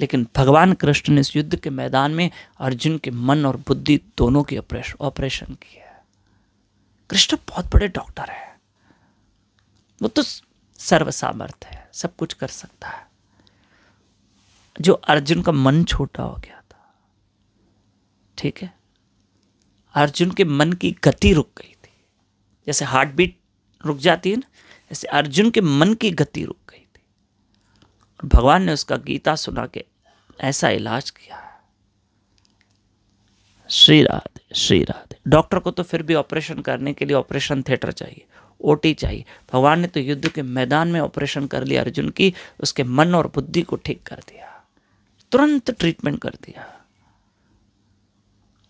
लेकिन भगवान कृष्ण ने इस युद्ध के मैदान में अर्जुन के मन और बुद्धि दोनों की ऑपरेशन की है कृष्ण बहुत बड़े डॉक्टर है वो तो सर्वसामर्थ है सब कुछ कर सकता है जो अर्जुन का मन छोटा हो गया था ठीक है अर्जुन के मन की गति रुक गई थी जैसे हार्ट बीट रुक जाती है ना ऐसे अर्जुन के मन की गति रुक गई भगवान ने उसका गीता सुना के ऐसा इलाज किया श्री राधे श्री राधे डॉक्टर को तो फिर भी ऑपरेशन करने के लिए ऑपरेशन थिएटर चाहिए ओटी चाहिए भगवान ने तो युद्ध के मैदान में ऑपरेशन कर लिया अर्जुन की उसके मन और बुद्धि को ठीक कर दिया तुरंत ट्रीटमेंट कर दिया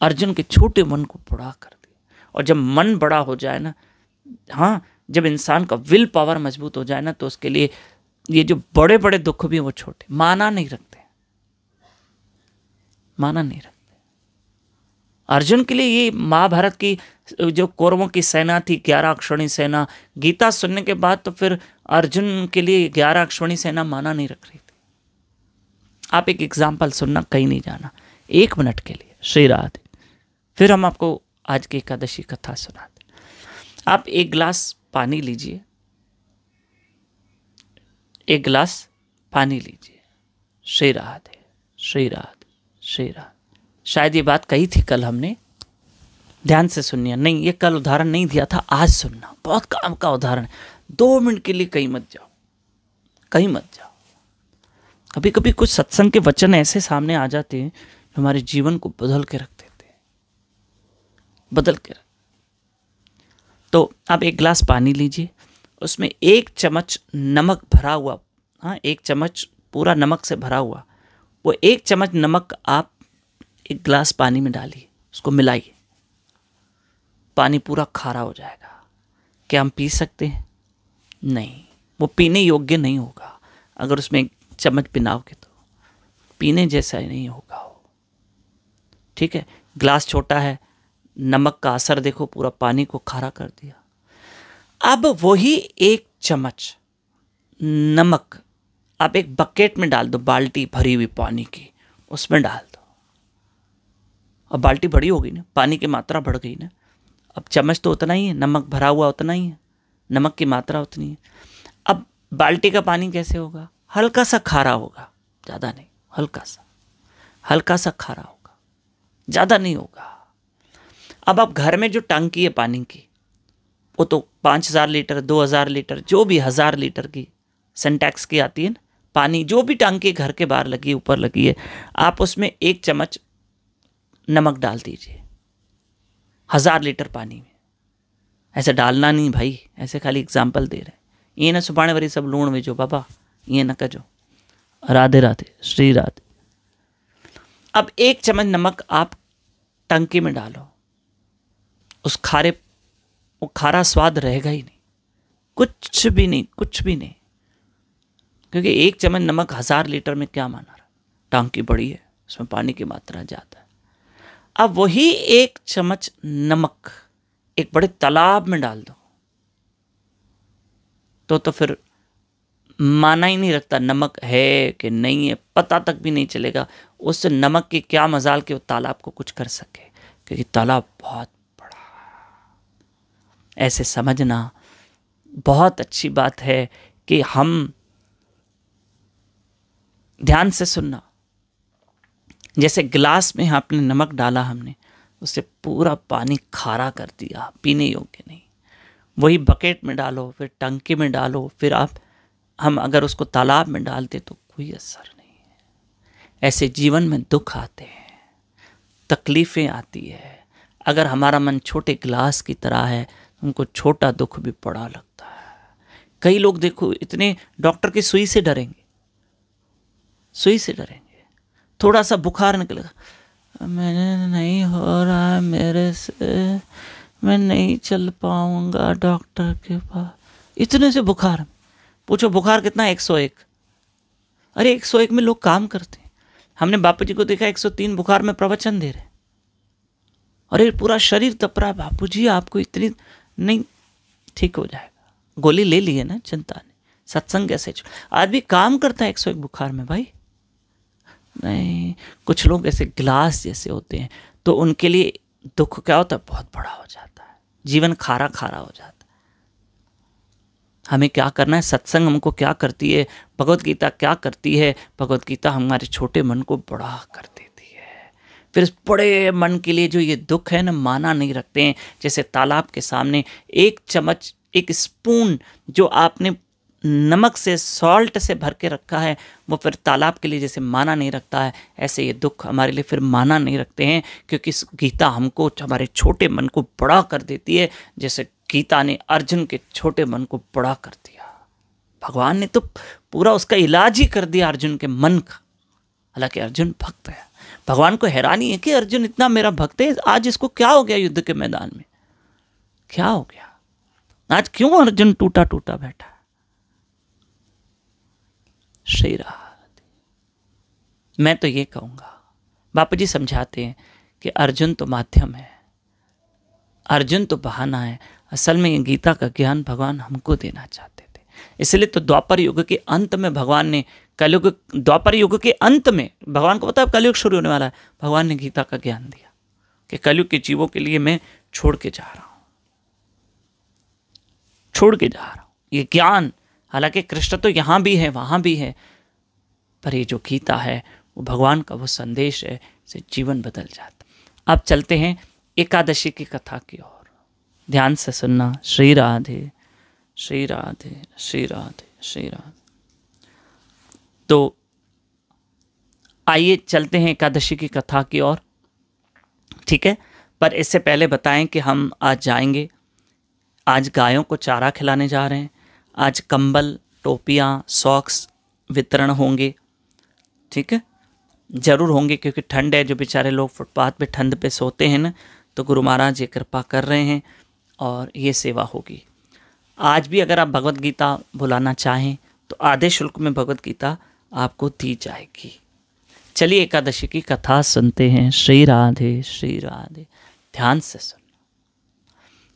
अर्जुन के छोटे मन को बड़ा कर दिया और जब मन बड़ा हो जाए ना हाँ जब इंसान का विल पावर मजबूत हो जाए ना तो उसके लिए ये जो बड़े बड़े दुख भी हैं वो छोटे माना नहीं रखते माना नहीं रखते अर्जुन के लिए ये महाभारत की जो कौरवों की सेना थी ग्यारह अक्षणी सेना गीता सुनने के बाद तो फिर अर्जुन के लिए ग्यारह अक्षणी सेना माना नहीं रख रही थी आप एक एग्जाम्पल सुनना कहीं नहीं जाना एक मिनट के लिए श्री राधे फिर हम आपको आज की एकादशी कथा सुनाते आप एक गिलास पानी लीजिए एक गिलास पानी लीजिए श्री राधे श्री राधे श्री राधे शायद ये बात कही थी कल हमने ध्यान से सुनिए नहीं ये कल उदाहरण नहीं दिया था आज सुनना बहुत काम का उदाहरण दो मिनट के लिए कहीं मत जाओ कहीं मत जाओ कभी कभी कुछ सत्संग के वचन ऐसे सामने आ जाते हैं जो हमारे जीवन को बदल के रख देते हैं बदल के रख तो आप एक गिलास पानी लीजिए उसमें एक चम्मच नमक भरा हुआ हाँ एक चम्मच पूरा नमक से भरा हुआ वो एक चम्मच नमक आप एक गिलास पानी में डालिए उसको मिलाइए पानी पूरा खारा हो जाएगा क्या हम पी सकते हैं नहीं वो पीने योग्य नहीं होगा अगर उसमें चम्मच के तो पीने जैसा ही नहीं होगा वो ठीक है ग्लास छोटा है नमक का असर देखो पूरा पानी को खारा कर दिया अब वही एक चम्मच नमक आप एक बकेट में डाल दो बाल्टी भरी हुई पानी की उसमें डाल दो अब बाल्टी बड़ी हो गई ना पानी की मात्रा बढ़ गई ना अब चम्मच तो उतना ही है नमक भरा हुआ उतना ही है नमक की मात्रा उतनी है अब बाल्टी का पानी कैसे होगा हल्का सा खारा होगा ज़्यादा नहीं हल्का सा हल्का सा खारा होगा ज़्यादा नहीं होगा अब आप घर में जो टंकी है पानी की वो तो पाँच हज़ार लीटर दो हज़ार लीटर जो भी हज़ार लीटर की सेंटैक्स की आती है ना पानी जो भी टंकी घर के बाहर लगी ऊपर लगी है आप उसमें एक चम्मच नमक डाल दीजिए हज़ार लीटर पानी में ऐसे डालना नहीं भाई ऐसे खाली एग्जाम्पल दे रहे हैं ये ना सुबह वरी सब लूण जो बाबा ये न कजो राधे राधे श्री राधे अब एक चम्मच नमक आप टंकी में डालो उस खारे वो खारा स्वाद रहेगा ही नहीं कुछ भी नहीं कुछ भी नहीं क्योंकि एक चम्मच नमक हज़ार लीटर में क्या माना रहा टांकी बड़ी है उसमें पानी की मात्रा ज़्यादा है अब वही एक चम्मच नमक एक बड़े तालाब में डाल दो तो तो फिर माना ही नहीं रखता नमक है कि नहीं है पता तक भी नहीं चलेगा उस नमक के क्या मजाल के वो तालाब को कुछ कर सके क्योंकि तालाब बहुत ऐसे समझना बहुत अच्छी बात है कि हम ध्यान से सुनना जैसे गिलास में आपने नमक डाला हमने उसे पूरा पानी खारा कर दिया पीने योग्य नहीं वही बकेट में डालो फिर टंकी में डालो फिर आप हम अगर उसको तालाब में डालते तो कोई असर नहीं है ऐसे जीवन में दुख आते हैं तकलीफ़ें आती है अगर हमारा मन छोटे गिलास की तरह है उनको छोटा दुख भी बड़ा लगता है कई लोग देखो इतने डॉक्टर की सुई से डरेंगे सुई से डरेंगे थोड़ा सा बुखार निकलेगा मैंने नहीं हो रहा है मेरे से मैं नहीं चल पाऊंगा डॉक्टर के पास इतने से बुखार पूछो बुखार कितना एक सौ एक अरे एक सौ एक में लोग काम करते हैं हमने बापू जी को देखा एक सौ तीन बुखार में प्रवचन दे रहे अरे पूरा शरीर तप रहा बापू जी आपको इतनी नहीं ठीक हो जाएगा गोली ले ली है ना चिंता ने सत्संग कैसे आदमी काम करता है एक सौ एक बुखार में भाई नहीं कुछ लोग ऐसे गिलास जैसे होते हैं तो उनके लिए दुख क्या होता है बहुत बड़ा हो जाता है जीवन खारा खारा हो जाता है हमें क्या करना है सत्संग हमको क्या करती है भगवत गीता क्या करती है भगवत गीता हमारे छोटे मन को बड़ा करती है फिर इस बड़े मन के लिए जो ये दुख है ना माना नहीं रखते हैं जैसे तालाब के सामने एक चम्मच एक स्पून जो आपने नमक से सॉल्ट से भर के रखा है वो फिर तालाब के लिए जैसे माना नहीं रखता है ऐसे ये दुख हमारे लिए फिर माना नहीं रखते हैं क्योंकि गीता हमको हमारे छोटे मन को बड़ा कर देती है जैसे गीता ने अर्जुन के छोटे मन को बड़ा कर दिया भगवान ने तो पूरा उसका इलाज ही कर दिया अर्जुन के मन का हालांकि अर्जुन भक्त है भगवान को हैरानी है कि अर्जुन इतना मेरा भक्त है आज इसको क्या हो गया युद्ध के मैदान में क्या हो गया आज क्यों अर्जुन टूटा टूटा बैठा श्री मैं तो ये कहूंगा बापू जी समझाते हैं कि अर्जुन तो माध्यम है अर्जुन तो बहाना है असल में ये गीता का ज्ञान भगवान हमको देना चाहते थे इसलिए तो द्वापर युग के अंत में भगवान ने कलयुग द्वापर युग के अंत में भगवान को पता है कलयुग शुरू होने वाला है भगवान ने गीता का ज्ञान दिया कि कलयुग के जीवों के लिए मैं छोड़ के जा रहा हूँ छोड़ के जा रहा हूँ ये ज्ञान हालांकि कृष्ण तो यहाँ भी है वहाँ भी है पर ये जो गीता है वो भगवान का वो संदेश है से जीवन बदल जाता अब चलते हैं एकादशी की कथा की ओर ध्यान से सुनना श्री राधे श्री राधे श्री राधे श्री राधे तो आइए चलते हैं एकादशी की कथा की ओर ठीक है पर इससे पहले बताएं कि हम आज जाएंगे आज गायों को चारा खिलाने जा रहे हैं आज कंबल टोपियाँ सॉक्स वितरण होंगे ठीक है ज़रूर होंगे क्योंकि ठंड है जो बेचारे लोग फुटपाथ पे ठंड पे सोते हैं ना तो गुरु महाराज ये कृपा कर रहे हैं और ये सेवा होगी आज भी अगर आप भगवत गीता बुलाना चाहें तो आधे शुल्क में भगवत गीता आपको दी जाएगी चलिए एकादशी की कथा सुनते हैं श्री राधे श्री राधे ध्यान से सुन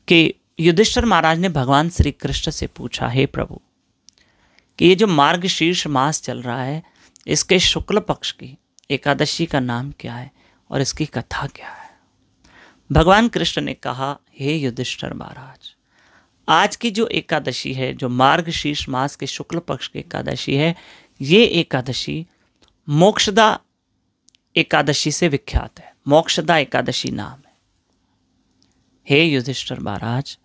कि युधिष्ठर महाराज ने भगवान श्री कृष्ण से पूछा हे प्रभु कि ये जो मार्ग शीर्ष मास चल रहा है इसके शुक्ल पक्ष की एकादशी का नाम क्या है और इसकी कथा क्या है भगवान कृष्ण ने कहा हे युधिष्ठर महाराज आज की जो एकादशी है जो मार्ग शीर्ष मास के शुक्ल पक्ष की एकादशी है ये एकादशी मोक्षदा एकादशी से विख्यात है मोक्षदा एकादशी नाम है हे युधिष्ठर महाराज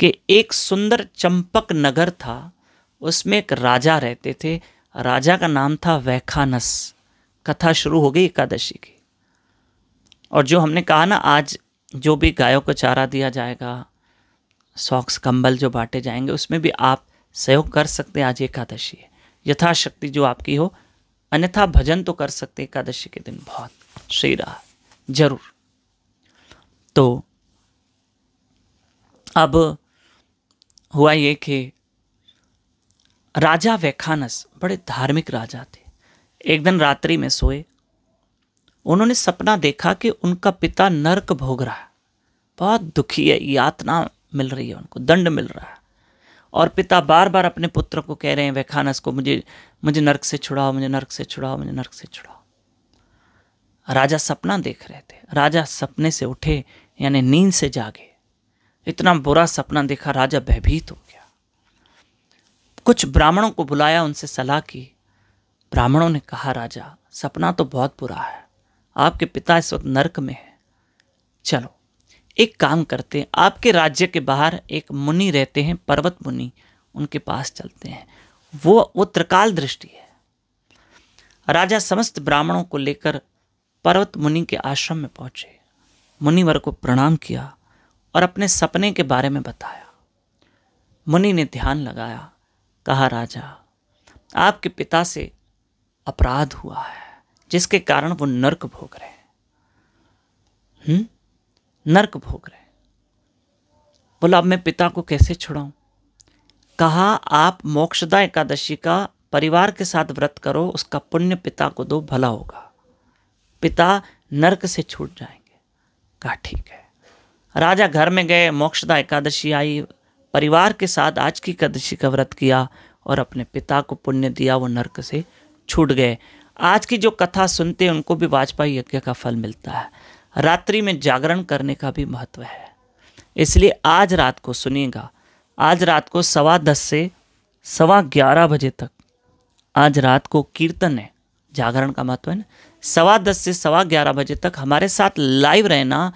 के एक सुंदर चंपक नगर था उसमें एक राजा रहते थे राजा का नाम था वैखानस कथा शुरू हो गई एकादशी की और जो हमने कहा ना आज जो भी गायों को चारा दिया जाएगा सॉक्स कंबल जो बांटे जाएंगे उसमें भी आप सहयोग कर सकते हैं आज एकादशी है यथाशक्ति जो आपकी हो अन्यथा भजन तो कर सकते एकादशी के दिन बहुत श्री रहा जरूर तो अब हुआ ये कि राजा वैखानस बड़े धार्मिक राजा थे एक दिन रात्रि में सोए उन्होंने सपना देखा कि उनका पिता नरक भोग रहा है बहुत दुखी है यातना मिल रही है उनको दंड मिल रहा है और पिता बार बार अपने पुत्र को कह रहे हैं वैखानस को मुझे मुझे नर्क से छुड़ाओ मुझे नर्क से छुड़ाओ मुझे नर्क से छुड़ाओ राजा सपना देख रहे थे राजा सपने से उठे यानी नींद से जागे इतना बुरा सपना देखा राजा भयभीत हो गया कुछ ब्राह्मणों को बुलाया उनसे सलाह की ब्राह्मणों ने कहा राजा सपना तो बहुत बुरा है आपके पिता इस वक्त नरक में है चलो एक काम करते हैं आपके राज्य के बाहर एक मुनि रहते हैं पर्वत मुनि उनके पास चलते हैं वो वो त्रिकाल दृष्टि है राजा समस्त ब्राह्मणों को लेकर पर्वत मुनि के आश्रम में पहुंचे मुनिवर को प्रणाम किया और अपने सपने के बारे में बताया मुनि ने ध्यान लगाया कहा राजा आपके पिता से अपराध हुआ है जिसके कारण वो नर्क भोग रहे हैं हम्म? नरक भोग रहे बोला अब मैं पिता को कैसे छुड़ाऊं कहा आप मोक्षदा एकादशी का परिवार के साथ व्रत करो उसका पुण्य पिता को दो भला होगा पिता नरक से छूट जाएंगे कहा ठीक है राजा घर में गए मोक्षदा एकादशी आई परिवार के साथ आज की एकादशी का व्रत किया और अपने पिता को पुण्य दिया वो नरक से छूट गए आज की जो कथा सुनते उनको भी वाजपेयी यज्ञ का फल मिलता है रात्रि में जागरण करने का भी महत्व है इसलिए आज रात को सुनिएगा आज रात को सवा दस से सवा ग्यारह बजे तक आज रात को कीर्तन है जागरण का महत्व है ना सवा दस से सवा ग्यारह बजे तक हमारे साथ लाइव रहना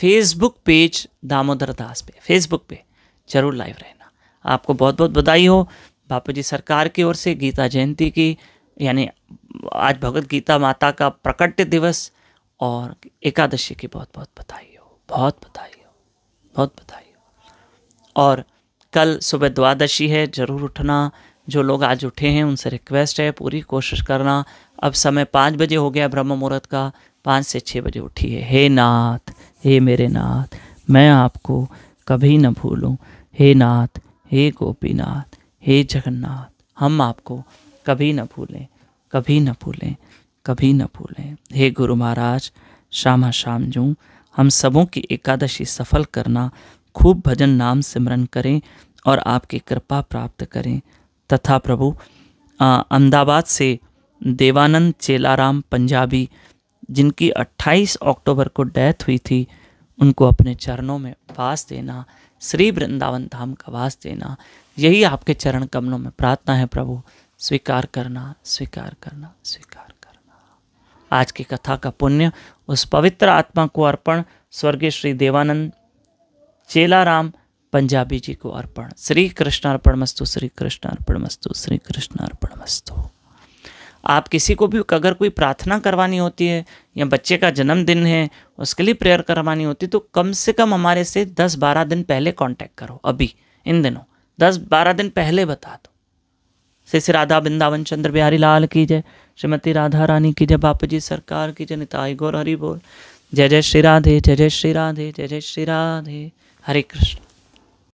फेसबुक पेज दामोदर दास पे फेसबुक पे जरूर लाइव रहना आपको बहुत बहुत बधाई हो बापू जी सरकार की ओर से गीता जयंती की यानी आज भगवत गीता माता का प्रकट दिवस और एकादशी की बहुत बहुत बधाई हो बहुत बधाई हो बहुत बधाई हो और कल सुबह द्वादशी है ज़रूर उठना जो लोग आज उठे हैं उनसे रिक्वेस्ट है पूरी कोशिश करना अब समय पाँच बजे हो गया ब्रह्म मुहूर्त का पाँच से छः बजे उठिए हे नाथ हे मेरे नाथ मैं आपको कभी न भूलूँ हे नाथ हे गोपीनाथ हे जगन्नाथ हम आपको कभी न भूलें कभी न भूलें कभी न भूलें हे गुरु महाराज श्यामा श्याम जू हम सबों की एकादशी सफल करना खूब भजन नाम सिमरन करें और आपकी कृपा प्राप्त करें तथा प्रभु अहमदाबाद से देवानंद चेलाराम पंजाबी जिनकी 28 अक्टूबर को डेथ हुई थी उनको अपने चरणों में वास देना श्री वृंदावन धाम का वास देना यही आपके चरण कमलों में प्रार्थना है प्रभु स्वीकार करना स्वीकार करना स्वीकार आज की कथा का पुण्य उस पवित्र आत्मा को अर्पण स्वर्गीय श्री देवानंद चेलाराम पंजाबी जी को अर्पण श्री कृष्ण अर्पण मस्तु श्री कृष्ण अर्पण मस्तु श्री कृष्ण अर्पण मस्तु आप किसी को भी अगर कोई प्रार्थना करवानी होती है या बच्चे का जन्मदिन है उसके लिए प्रेयर करवानी होती है तो कम से कम हमारे से दस बारह दिन पहले कांटेक्ट करो अभी इन दिनों दस बारह दिन पहले बता दो श्री श्री राधा वृंदावन चंद्र बिहारी लाल की जय श्रीमती राधा रानी की जय बापू जी सरकार की जय निताई गौर हरि बोल जय जय श्री राधे जय जय श्री राधे जय जय श्री राधे हरे कृष्ण